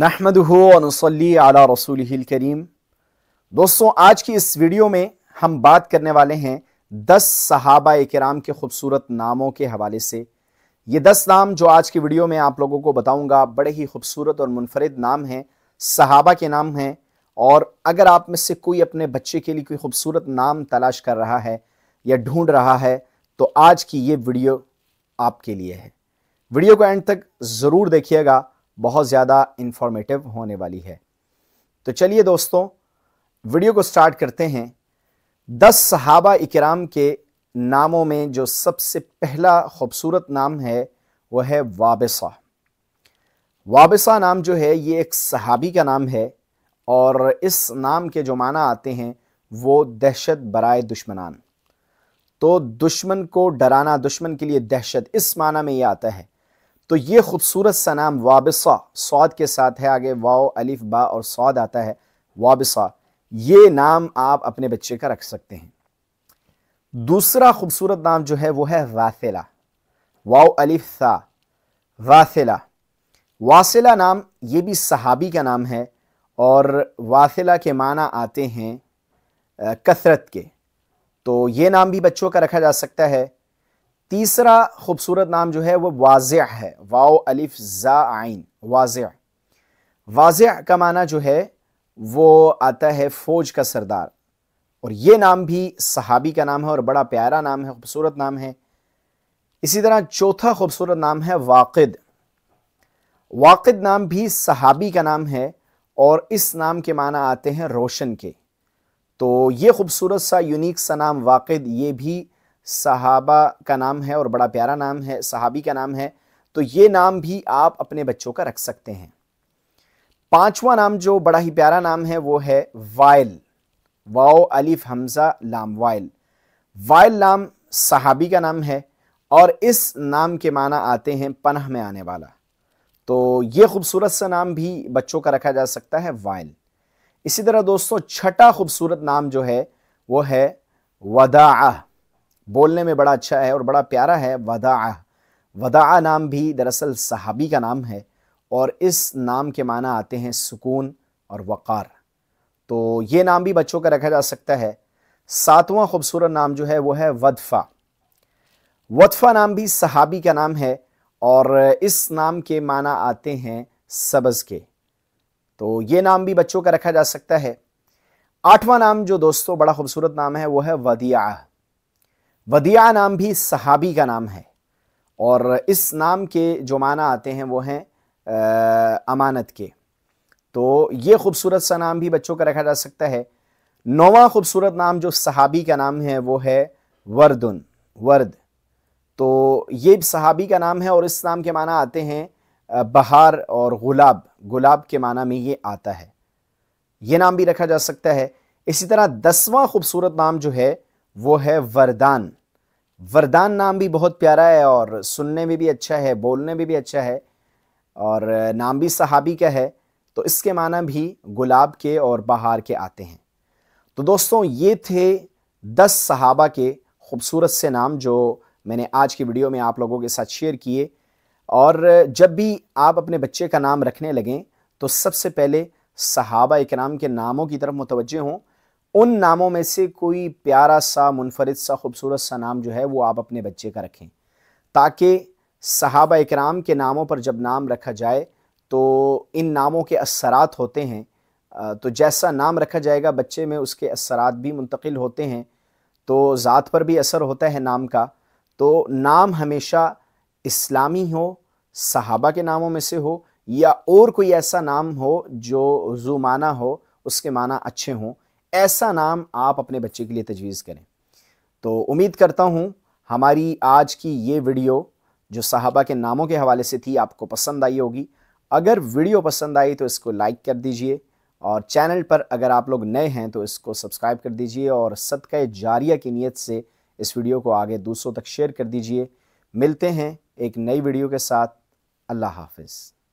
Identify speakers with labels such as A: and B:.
A: नहमद अला रसूल करीम दोस्तों आज की इस वीडियो में हम बात करने वाले हैं दस सहाबा कराम के खूबसूरत नामों के हवाले से ये दस नाम जो आज की वीडियो में आप लोगों को बताऊंगा बड़े ही खूबसूरत और मुनफरद नाम हैं सहाबा के नाम हैं और अगर आप में से कोई अपने बच्चे के लिए कोई खूबसूरत नाम तलाश कर रहा है या ढूंढ रहा है तो आज की ये वीडियो आपके लिए है वीडियो को एंड तक ज़रूर देखिएगा बहुत ज़्यादा इन्फॉर्मेटिव होने वाली है तो चलिए दोस्तों वीडियो को स्टार्ट करते हैं दस सहाबा इकराम के नामों में जो सबसे पहला खूबसूरत नाम है वह है वाबसा वाबसा नाम जो है ये एक सहाबी का नाम है और इस नाम के जो माना आते हैं वो दहशत बरए दुश्मनान तो दुश्मन को डराना दुश्मन के लिए दहशत इस माना में ये आता है तो ये खूबसूरत सा नाम वाबसा सौद के साथ है आगे वाओ अलिफ बा और सौद आता है वाबसा ये नाम आप अपने बच्चे का रख सकते हैं दूसरा खूबसूरत नाम जो है वो है वासिला वाओ अलिफ सा वासिला वासिला नाम ये भी सहाबी का नाम है और वासिला के माना आते हैं कसरत के तो ये नाम भी बच्चों का रखा जा सकता है तीसरा खूबसूरत नाम जो है वह वाज़ है वाओ अलिफ ज़ा आइन वाज़ वाज़ का माना जो है वो आता है फ़ौज का सरदार और ये नाम भी सहाबी का नाम है और बड़ा प्यारा नाम है खूबसूरत नाम है इसी तरह चौथा खूबसूरत नाम है वाक़द वाक़द नाम भी सहाबी का नाम है और इस नाम के माना आते हैं रोशन के तो ये खूबसूरत सा यूनिक सा नाम वाक़द ये भी सहाबा का नाम है और बड़ा प्यारा नाम है सहाबी का नाम है तो ये नाम भी आप अपने बच्चों का रख सकते हैं पांचवा नाम जो बड़ा ही प्यारा नाम है वो है वाइल वाओ अलीफ हमज़ा लाम वाइल वायल नाम सहाबी का नाम है और इस नाम के माना आते हैं पनह में आने वाला तो ये खूबसूरत सा नाम भी बच्चों का रखा जा सकता है वाइल इसी तरह दोस्तों छठा खूबसूरत नाम जो है वो है वदाआ बोलने में बड़ा अच्छा है और बड़ा प्यारा है वदा वदा नाम भी दरअसल सहाबी का नाम है और इस नाम के माना आते हैं सुकून और वक़ार तो ये नाम भी बच्चों का रखा जा सकता है सातवां खूबसूरत नाम जो है वो है वदफ़ा वदफ़ा नाम भी सहाबी का नाम है और इस नाम के माना आते हैं सबज़ के तो ये नाम भी बच्चों का रखा जा सकता है आठवां नाम जो दोस्तों बड़ा खूबसूरत नाम है वो है वदिया वदिया नाम भी सहाबी का नाम है और इस नाम के जो माना आते हैं वो हैं अमानत के तो ये खूबसूरत सा नाम भी बच्चों का रखा जा सकता है नौवा खूबसूरत नाम जो सहाबी का नाम है वो है वर्दुन वर्द तो ये सहाबी का नाम है और इस नाम के माना आते हैं बहार और गुलाब गुलाब के माना में ये आता है ये नाम भी रखा जा सकता है इसी तरह दसवां खूबसूरत नाम जो है वो है वरदान वरदान नाम भी बहुत प्यारा है और सुनने में भी अच्छा है बोलने में भी अच्छा है और नाम भी सहाबी का है तो इसके माना भी गुलाब के और बहार के आते हैं तो दोस्तों ये थे दस सहाबा के खूबसूरत से नाम जो मैंने आज की वीडियो में आप लोगों के साथ शेयर किए और जब भी आप अपने बच्चे का नाम रखने लगें तो सबसे पहले सहाबा इकराम के नामों की तरफ मुतवजह हों उन नामों में से कोई प्यारा सा मुनफरद सा खूबसूरत सा नाम जो है वो आप अपने बच्चे का रखें ताकि सहाबा इक्राम के नामों पर जब नाम रखा जाए तो इन नामों के असरात होते हैं तो जैसा नाम रखा जाएगा बच्चे में उसके असरात भी मुंतकिल होते हैं तो ज़ात पर भी असर होता है नाम का तो नाम हमेशा इस्लामी हो सहाबा के नामों में से हो या और कोई ऐसा नाम हो जो जुमाना हो उसके माना अच्छे हों ऐसा नाम आप अपने बच्चे के लिए तजवीज़ करें तो उम्मीद करता हूँ हमारी आज की ये वीडियो जो साहबा के नामों के हवाले से थी आपको पसंद आई होगी अगर वीडियो पसंद आई तो इसको लाइक कर दीजिए और चैनल पर अगर आप लोग नए हैं तो इसको सब्सक्राइब कर दीजिए और सदक़ जारिया की नीयत से इस वीडियो को आगे दूसरों तक शेयर कर दीजिए मिलते हैं एक नई वीडियो के साथ अल्लाह हाफिज़